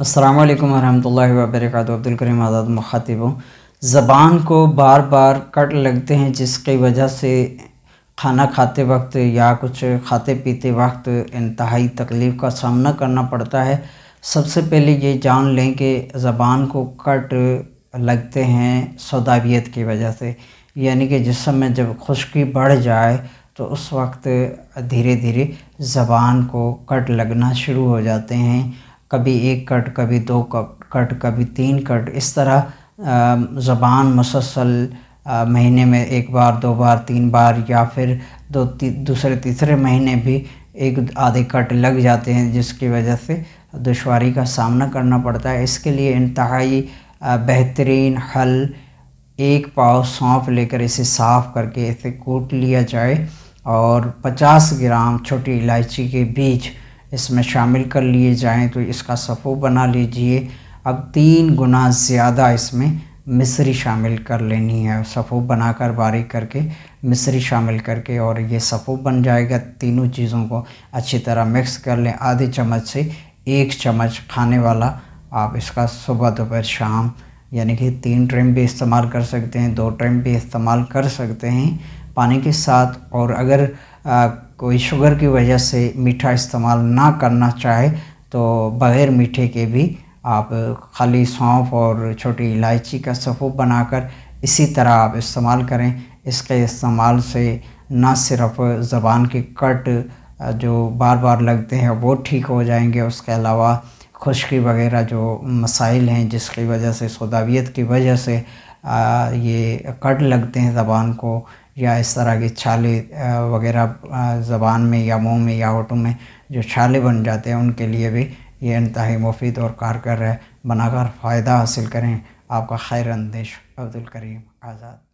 अस्सलाम वालेकुम वरहमतुल्लाहि व बरकातहू अब्दुल करीम आज़ाद मुखातिब हूँ ज़बान को बार बार कट लगते हैं जिसकी वजह से खाना खाते वक्त या कुछ खाते पीते वक्त इंतहाई तकलीफ़ का सामना करना पड़ता है सबसे पहले ये जान लें कि ज़बान को कट लगते हैं सदावियत की वजह से यानी कि जिसम में जब खुश्की बढ़ जाए तो उस वक्त धीरे धीरे ज़बान को कट लगना शुरू हो जाते हैं कभी एक कट कभी दो कट कट कभी तीन कट इस तरह ज़बान मुसलसल महीने में एक बार दो बार तीन बार या फिर दो ती, दूसरे तीसरे महीने भी एक आधे कट लग जाते हैं जिसकी वजह से दुशारी का सामना करना पड़ता है इसके लिए इंतहाई बेहतरीन हल एक पाव सौंप लेकर इसे साफ़ करके इसे कूट लिया जाए और 50 ग्राम छोटी इलायची के बीज इसमें शामिल कर लिए जाएं तो इसका सफ़ो बना लीजिए अब तीन गुना ज़्यादा इसमें मिसरी शामिल कर लेनी है सफ़ो बनाकर बारीक करके मिसरी शामिल करके और ये सफ़ो बन जाएगा तीनों चीज़ों को अच्छी तरह मिक्स कर लें आधे चम्मच से एक चम्मच खाने वाला आप इसका सुबह दोपहर शाम यानी कि तीन टाइम भी इस्तेमाल कर सकते हैं दो टाइम भी इस्तेमाल कर सकते हैं पानी के साथ और अगर आ, कोई शुगर की वजह से मीठा इस्तेमाल ना करना चाहे तो बग़ैर मीठे के भी आप खाली सौंफ और छोटी इलायची का सफ़ूप बनाकर इसी तरह आप इस्तेमाल करें इसके इस्तेमाल से ना सिर्फ ज़बान के कट जो बार बार लगते हैं वो ठीक हो जाएंगे उसके अलावा खुश्की वगैरह जो मसाइल हैं जिसकी वजह से सदावियत की वजह से ये कट लगते हैं ज़बान को या इस तरह के छाले वगैरह ज़बान में या मुंह में या होठों में जो छाले बन जाते हैं उनके लिए भी ये इंतहा मुफीद और कारगर है बनाकर फ़ायदा हासिल करें आपका खैर अंदेश अब्दुल करीम आज़ाद